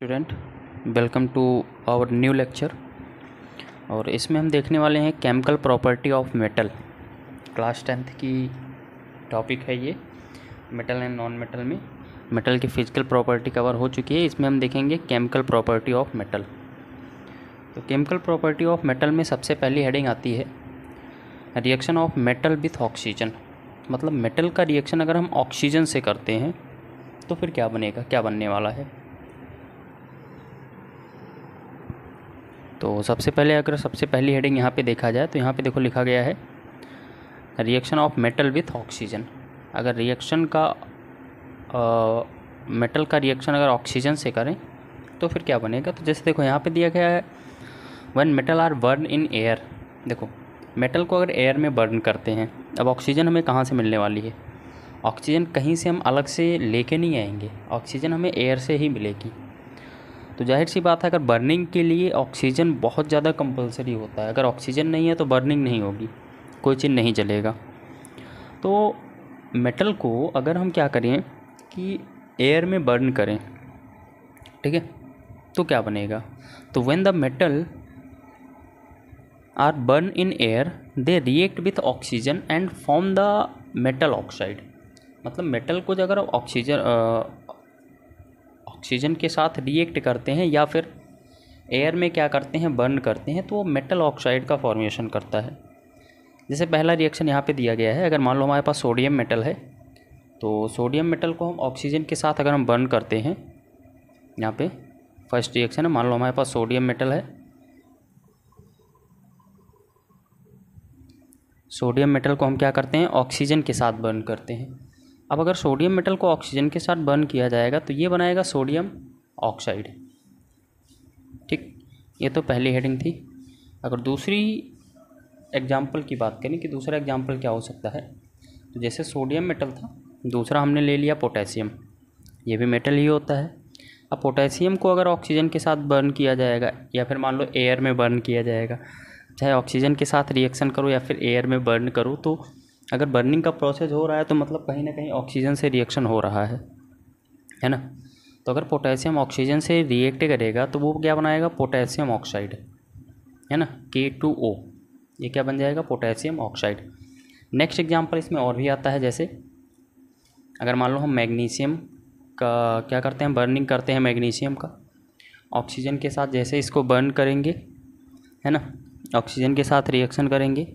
student welcome to our new lecture और इसमें हम देखने वाले हैं chemical property of metal class tenth की टॉपिक है ये मेटल एंड नॉन मेटल में मेटल की फिजिकल प्रॉपर्टी कवर हो चुकी है इसमें हम देखेंगे केमिकल प्रॉपर्टी ऑफ मेटल तो केमिकल प्रॉपर्टी ऑफ मेटल में सबसे पहली हेडिंग आती है reaction of metal with oxygen मतलब मेटल का रिएक्शन अगर हम ऑक्सीजन से करते हैं तो फिर क्या बनेगा क्या बनने वाला है तो सबसे पहले अगर सबसे पहली हेडिंग यहाँ पे देखा जाए तो यहाँ पे देखो लिखा गया है reaction of metal with oxygen अगर रिएक्शन का आ, मेटल का रिएक्शन अगर ऑक्सीजन से करें तो फिर क्या बनेगा तो जैसे देखो यहाँ पे दिया गया है one metal are burn in air देखो मेटल को अगर एयर में बर्न करते हैं अब ऑक्सीजन हमें कहाँ से मिलने वाली है ऑक्सीजन कहीं से हम अलग से लेके नहीं आएंगे ऑक्सीजन हमें एयर से ही मिलेगी तो जाहिर सी बात है अगर बर्निंग के लिए ऑक्सीजन बहुत ज़्यादा कंपलसरी होता है अगर ऑक्सीजन नहीं है तो बर्निंग नहीं होगी कोई चीज़ नहीं जलेगा तो मेटल को अगर हम क्या करें कि एयर में बर्न करें ठीक है तो क्या बनेगा तो when the metal are burn in air they react with oxygen and form the metal oxide मतलब मेटल को अगर ऑक्सीजन ऑक्सीजन के साथ रिएक्ट करते हैं या फिर एयर में क्या करते हैं बर्न करते हैं तो वो मेटल ऑक्साइड का फॉर्मेशन करता है जैसे पहला रिएक्शन यहाँ पे दिया गया है अगर मान लो हमारे पास सोडियम मेटल है तो सोडियम मेटल को हम ऑक्सीजन के साथ अगर हम बर्न करते हैं यहाँ पे फर्स्ट रिएक्शन है मान लो हमारे पास सोडियम मेटल है सोडियम मेटल को हम क्या करते हैं ऑक्सीजन के साथ बर्न करते हैं अब अगर सोडियम मेटल को ऑक्सीजन के साथ बर्न किया जाएगा तो ये बनाएगा सोडियम ऑक्साइड ठीक ये तो पहली हेडिंग थी अगर दूसरी एग्जाम्पल की बात करें कि दूसरा एग्जाम्पल क्या हो सकता है तो जैसे सोडियम मेटल था दूसरा हमने ले लिया पोटेशियम ये भी मेटल ही होता है अब पोटेशियम को अगर ऑक्सीजन के साथ बर्न किया जाएगा या फिर मान लो एयर में बर्न किया जाएगा चाहे ऑक्सीजन के साथ रिएक्शन करो या फिर एयर में बर्न करो तो अगर बर्निंग का प्रोसेस हो रहा है तो मतलब कहीं ना कहीं ऑक्सीजन से रिएक्शन हो रहा है है ना तो अगर पोटेशियम ऑक्सीजन से रिएक्ट करेगा तो वो क्या बनाएगा पोटेशियम ऑक्साइड है ना के टू ओ ये क्या बन जाएगा पोटेशियम ऑक्साइड नेक्स्ट एग्जाम्पल इसमें और भी आता है जैसे अगर मान लो हम मैग्नीशियम का क्या करते हैं बर्निंग करते हैं मैग्नीशियम का ऑक्सीजन के साथ जैसे इसको बर्न करेंगे है ना ऑक्सीजन के साथ रिएक्शन करेंगे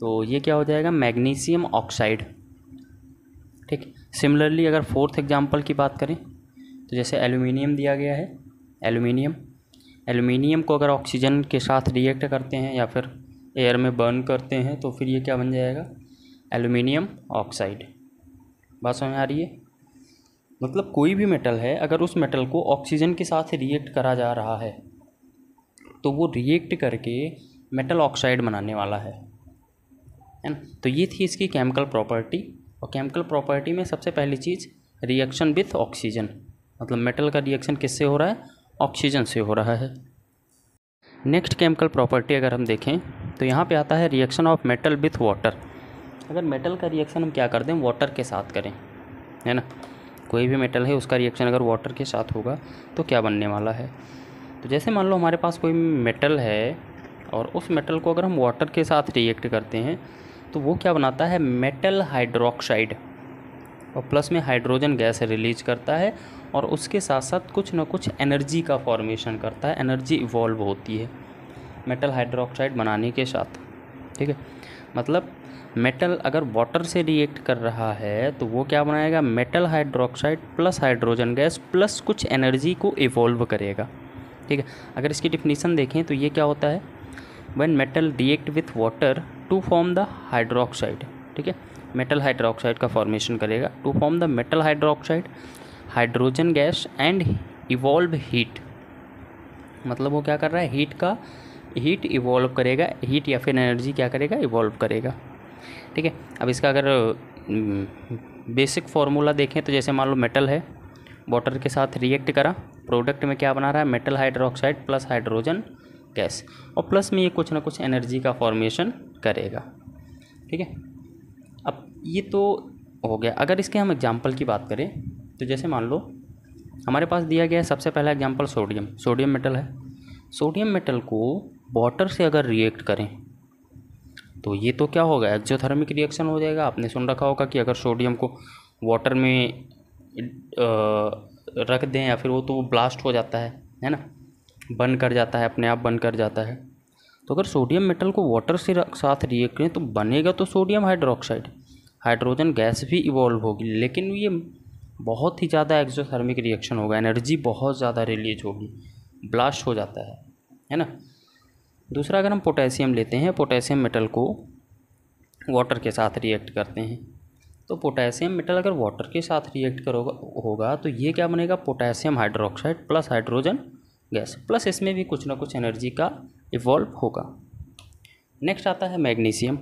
तो ये क्या हो जाएगा मैग्नीशियम ऑक्साइड ठीक सिमिलरली अगर फोर्थ एग्जाम्पल की बात करें तो जैसे एल्यूमिनियम दिया गया है एल्यूमिनियम एल्युमिनियम को अगर ऑक्सीजन के साथ रिएक्ट करते हैं या फिर एयर में बर्न करते हैं तो फिर ये क्या बन जाएगा एल्यूमिनियम ऑक्साइड बात समझ आ रही है मतलब कोई भी मेटल है अगर उस मेटल को ऑक्सीजन के साथ रिएक्ट करा जा रहा है तो वो रिएक्ट करके मेटल ऑक्साइड बनाने वाला है है ना तो ये थी इसकी केमिकल प्रॉपर्टी और केमिकल प्रॉपर्टी में सबसे पहली चीज़ रिएक्शन विथ ऑक्सीजन मतलब मेटल का रिएक्शन किससे हो रहा है ऑक्सीजन से हो रहा है नेक्स्ट केमिकल प्रॉपर्टी अगर हम देखें तो यहाँ पे आता है reaction of metal with water अगर मेटल का रिएक्शन हम क्या कर दें वाटर के साथ करें है ना कोई भी मेटल है उसका रिएक्शन अगर वाटर के साथ होगा तो क्या बनने वाला है तो जैसे मान लो हमारे पास कोई मेटल है और उस मेटल को अगर हम वाटर के साथ रिएक्ट करते हैं तो वो क्या बनाता है मेटल हाइड्रोक्साइड और प्लस में हाइड्रोजन गैस रिलीज करता है और उसके साथ साथ कुछ ना कुछ एनर्जी का फॉर्मेशन करता है एनर्जी इवॉल्व होती है मेटल हाइड्रोक्साइड बनाने के साथ ठीक है मतलब मेटल अगर वाटर से रिएक्ट कर रहा है तो वो क्या बनाएगा metal hydroxide plus hydrogen gas plus कुछ एनर्जी को इवॉल्व करेगा ठीक है अगर इसकी डिफिनीसन देखें तो ये क्या होता है one metal react with water to form the hydroxide ठीक है मेटल हाइड्रोक्साइड का फॉर्मेशन करेगा to form the metal hydroxide hydrogen gas and evolve heat मतलब वो क्या कर रहा है हीट का हीट इवॉल्व करेगा हीट या फिर एनर्जी क्या करेगा इवॉल्व करेगा ठीक है अब इसका अगर बेसिक फार्मूला हम्म, देखें तो जैसे मान लो मेटल है वाटर के साथ रिएक्ट करा प्रोडक्ट में क्या बना रहा है metal hydroxide plus hydrogen gas और प्लस में ये कुछ ना कुछ एनर्जी का फॉर्मेशन करेगा ठीक है अब ये तो हो गया अगर इसके हम एग्जाम्पल की बात करें तो जैसे मान लो हमारे पास दिया गया है सबसे पहला एग्जाम्पल सोडियम सोडियम मेटल है सोडियम मेटल को वाटर से अगर रिएक्ट करें तो ये तो क्या होगा एक्जोथर्मिक रिएक्शन हो जाएगा आपने सुन रखा होगा कि अगर सोडियम को वाटर में रख दें या फिर वो तो ब्लास्ट हो जाता है है ना बन कर जाता है अपने आप बन कर जाता है तो अगर सोडियम मेटल को वाटर से साथ रिएक्ट करें तो बनेगा तो सोडियम हाइड्रोक्साइड हाइड्रोजन गैस भी इवॉल्व होगी लेकिन ये बहुत ही ज़्यादा एक्जोथर्मिक रिएक्शन होगा एनर्जी बहुत ज़्यादा रिलीज होगी ब्लास्ट हो जाता है है ना दूसरा अगर हम पोटेशियम लेते हैं पोटेशियम मेटल को वाटर के साथ रिएक्ट करते हैं तो पोटेशियम मेटल अगर वाटर के साथ रिएक्ट करोगा होगा तो ये क्या बनेगा potassium hydroxide plus hydrogen gas plus इसमें भी कुछ ना कुछ एनर्जी का इवॉल्व होगा नेक्स्ट आता है मैग्नीशियम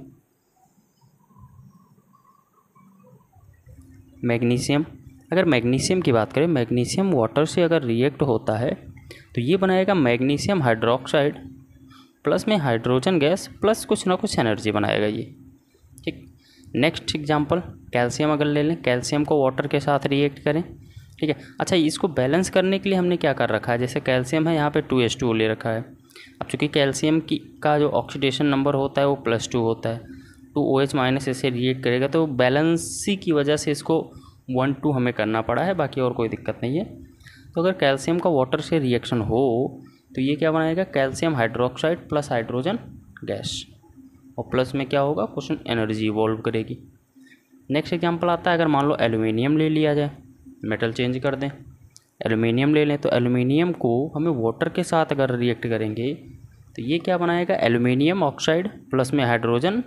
मैग्नीशियम अगर मैग्नीशियम की बात करें मैग्नीशियम वाटर से अगर रिएक्ट होता है तो ये बनाएगा मैग्नीशियम हाइड्रोक्साइड प्लस में हाइड्रोजन गैस प्लस कुछ ना कुछ एनर्जी बनाएगा ये ठीक नेक्स्ट एग्जांपल कैल्शियम अगर ले लें कैल्शियम को वाटर के साथ रिएक्ट करें ठीक है अच्छा इसको बैलेंस करने के लिए हमने क्या कर रखा है जैसे कैल्शियम है यहाँ पे टू एस टू ले रखा है अब चूँकि कैल्शियम की का जो ऑक्सीडेशन नंबर होता है वो प्लस टू होता है तो ओ एच माइनस इसे रिएक्ट करेगा तो बैलेंसी की वजह से इसको वन टू हमें करना पड़ा है बाकी और कोई दिक्कत नहीं है तो अगर कैल्शियम का वाटर से रिएक्शन हो तो ये क्या बनाएगा calcium hydroxide plus hydrogen gas और प्लस में क्या होगा क्वेश्चन एनर्जी इवॉल्व करेगी नेक्स्ट एग्जाम्पल आता है अगर मान लो एल्यूमिनियम ले लिया जाए मेटल चेंज कर दें एलुमिनियम ले लें तो एलुमिनियम को हमें वाटर के साथ अगर रिएक्ट करेंगे तो ये क्या बनाएगा एलुमिनियम ऑक्साइड प्लस में हाइड्रोजन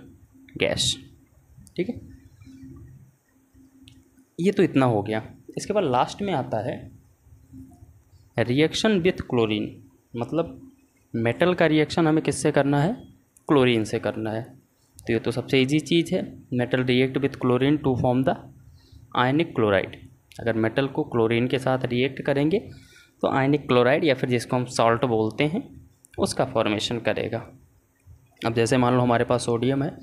गैस ठीक है ये तो इतना हो गया इसके बाद लास्ट में आता है रिएक्शन विथ क्लोरीन मतलब मेटल का रिएक्शन हमें किससे करना है क्लोरीन से करना है तो ये तो सबसे इजी चीज़ है metal react with chlorine to form the ionic chloride अगर मेटल को क्लोरीन के साथ रिएक्ट करेंगे तो आयनिक क्लोराइड या फिर जिसको हम सॉल्ट बोलते हैं उसका फॉर्मेशन करेगा अब जैसे मान लो हमारे पास सोडियम है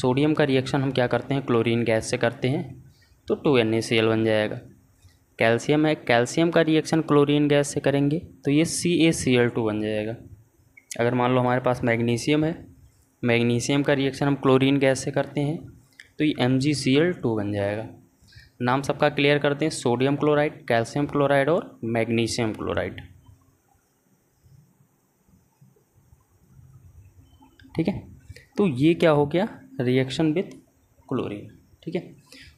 सोडियम का रिएक्शन हम क्या करते हैं क्लोरीन गैस से करते हैं तो टू एन बन जाएगा कैल्शियम है कैल्शियम का रिएक्शन क्लोरीन गैस से करेंगे तो ये सी ए सी एल टू बन जाएगा अगर मान लो हमारे पास मैग्नीशियम है मैग्नीशियम का रिएक्शन हम क्लोरीन गैस से करते हैं तो ये M G C L two बन जाएगा नाम सबका क्लियर करते हैं सोडियम क्लोराइड कैल्शियम क्लोराइड और मैग्नीशियम क्लोराइड ठीक है तो ये क्या हो गया रिएक्शन विथ क्लोरीन ठीक है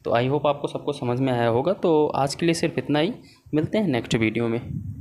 तो आई होप आपको सबको समझ में आया होगा तो आज के लिए सिर्फ इतना ही मिलते हैं नेक्स्ट वीडियो में